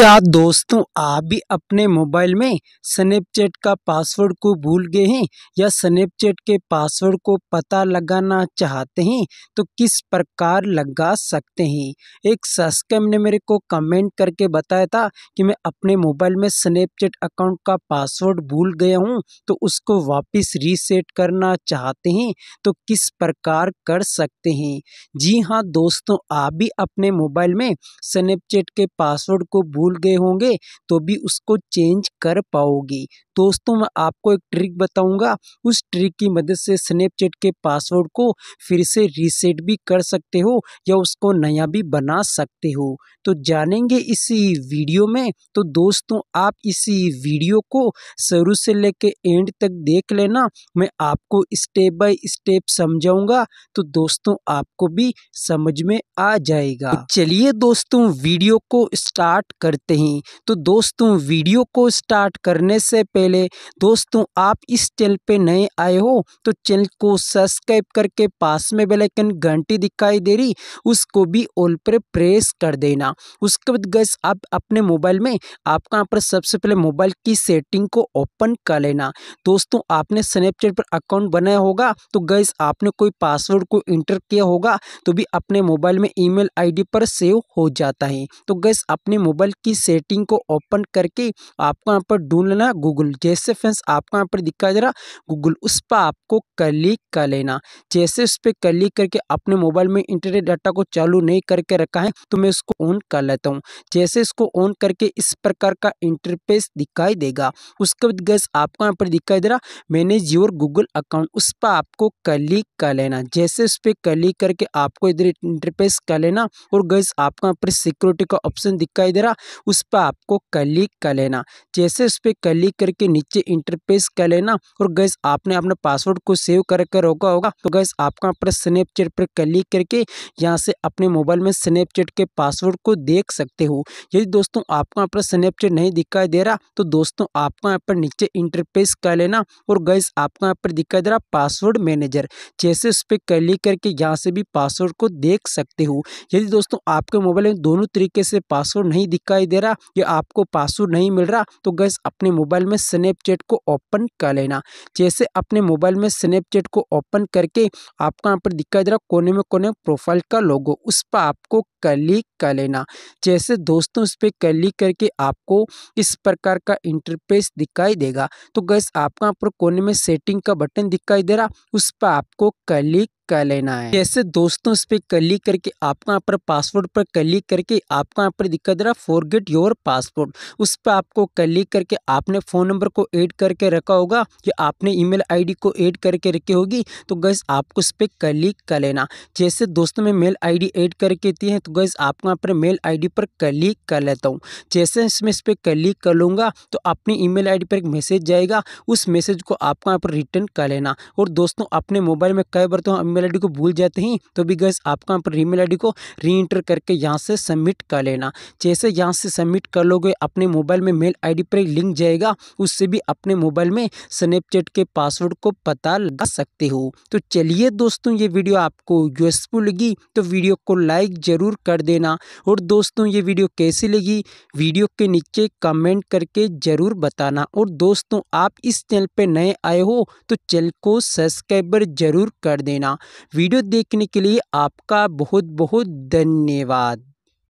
क्या दोस्तों आप भी अपने मोबाइल में स्नैपचैट का पासवर्ड को भूल गए हैं या स्नैपचैट के पासवर्ड को पता लगाना चाहते हैं तो किस प्रकार लगा सकते हैं एक सस्कम ने मेरे को कमेंट करके बताया था कि मैं अपने मोबाइल में स्नैपचैट अकाउंट का पासवर्ड भूल गया हूं तो उसको वापस रीसेट करना चाहते हैं तो किस प्रकार कर सकते हैं जी हाँ दोस्तों आप भी अपने मोबाइल में स्नैपचैट के पासवर्ड को भूल भूल गए होंगे तो भी उसको चेंज कर पाओगे दोस्तों मैं आपको एक ट्रिक बताऊंगा उस ट्रिक की मदद से स्नैपचैट के पासवर्ड को फिर से रीसेट भी कर सकते हो या उसको नया भी बना सकते हो तो जानेंगे इसी वीडियो में तो दोस्तों आप इसी वीडियो को शुरू से लेके एंड तक देख लेना मैं आपको स्टेप बाय स्टेप समझाऊंगा तो दोस्तों आपको भी समझ में आ जाएगा तो चलिए दोस्तों वीडियो को स्टार्ट कर करते हैं तो दोस्तों वीडियो को स्टार्ट करने से पहले दोस्तों आप इस चैनल पे नए आए हो तो चैनल को सब्सक्राइब करके पास में बेलाइकन घंटी दिखाई दे रही उसको भी ऑल पर प्रेस कर देना उसके बाद गैस आप अपने मोबाइल में आपका यहाँ पर सबसे पहले मोबाइल की सेटिंग को ओपन कर लेना दोस्तों आपने स्नैपचैट पर अकाउंट बनाया होगा तो गैस आपने कोई पासवर्ड को इंटर किया होगा तो भी अपने मोबाइल में ईमेल आईडी पर सेव हो जाता है तो गैस अपने मोबाइल की सेटिंग को ओपन करके आपको यहाँ पर ढूंढ लेना गूगल जैसे फ्रेंड्स आपको यहाँ पर दिखाई दे रहा गूगल उस पर आपको क्लिक कर लेना जैसे उस पर क्लिक करके अपने मोबाइल में इंटरनेट डाटा को चालू नहीं करके रखा है तो मैं उसको ऑन कर लेता हूँ जैसे इसको ऑन करके इस प्रकार का इंटरफेस दिखाई देगा उसके बाद गैस आपको यहाँ पर दिखाई दे रहा मैनेज योर गूगल अकाउंट उस पर आपको क्लिक कर लेना जैसे उस पर क्लिक करके आपको इधर इंटरफेस कर लेना और गैस आपको यहाँ पर सिक्योरिटी का ऑप्शन दिखाई दे रहा उस पर आपको क्लिक कर लेना जैसे उस पर क्लिक करके नीचे इंटरपेस कर लेना और गैस आपने अपने पासवर्ड को सेव कर रोका होगा तो गैस आपका पर स्नैपचैट पर क्लिक करके यहाँ से अपने मोबाइल में स्नैपचैट के पासवर्ड को देख सकते हो यदि दोस्तों आपका अपना स्नैपचैट नहीं दिखाई दे रहा तो दोस्तों आपका यहाँ पर नीचे इंटरपेस कर लेना और गैस आपका यहाँ पर दिखाई दे रहा पासवर्ड मैनेजर जैसे उस पर क्लिक करके यहाँ से भी पासवर्ड को देख सकते हो यदि दोस्तों आपके मोबाइल में दोनों तरीके से पासवर्ड नहीं दिखाई दिखाई दे रहा कि आपको पासवर्ड नहीं मिल रहा तो गैस अपने मोबाइल में स्नैपचैट को ओपन कर लेना जैसे अपने मोबाइल में स्नैपचैट को ओपन करके आपको यहाँ पर दिखाई दे रहा कोने में कोने प्रोफाइल का लोगो उस पर आपको क्लिक कर लेना जैसे दोस्तों इस पर क्लिक करके आपको इस प्रकार का इंटरफेस दिखाई देगा तो गैस आपका ऊपर कोने में सेटिंग का बटन दिखाई दे रहा उस पर आपको क्लिक कर लेना है जैसे दोस्तों इस पर क्लिक करके आपका यहाँ पर पासवर्ड पर क्लिक करके आपका यहाँ पर दिक्कत दे रहा गेट योर पासवर्ड उस पर आपको क्लिक करके आपने फ़ोन नंबर को ऐड करके रखा होगा या आपने ईमेल आईडी को ऐड करके रखी होगी तो गैस आपको इस पर क्लिक कर लेना जैसे दोस्तों में मेल आई डी ऐड करके दी है तो तो गैस आपको यहाँ पर मेल आईडी पर क्लिक कर लेता हूँ जैसे इसमें इस पर क्लिक कर लूँगा तो अपनी ईमेल आईडी पर एक मैसेज जाएगा उस मैसेज को आपको यहाँ पर रिटर्न कर लेना और दोस्तों अपने मोबाइल में कई बार तो हम ईमेल आईडी को भूल जाते हैं तो भी गैस आपको यहाँ पर ई मेल को री एंटर करके यहाँ से सबमिट कर लेना जैसे यहाँ से सबमिट कर लोगे अपने मोबाइल में मेल आई पर एक लिंक जाएगा उससे भी अपने मोबाइल में स्नैपचैट के पासवर्ड को पता लगा सकते हो तो चलिए दोस्तों ये वीडियो आपको यूजफुल लगी तो वीडियो को लाइक जरूर कर देना और दोस्तों ये वीडियो कैसी लगी वीडियो के नीचे कमेंट करके ज़रूर बताना और दोस्तों आप इस चैनल पर नए आए हो तो चैनल को सब्सक्राइबर ज़रूर कर देना वीडियो देखने के लिए आपका बहुत बहुत धन्यवाद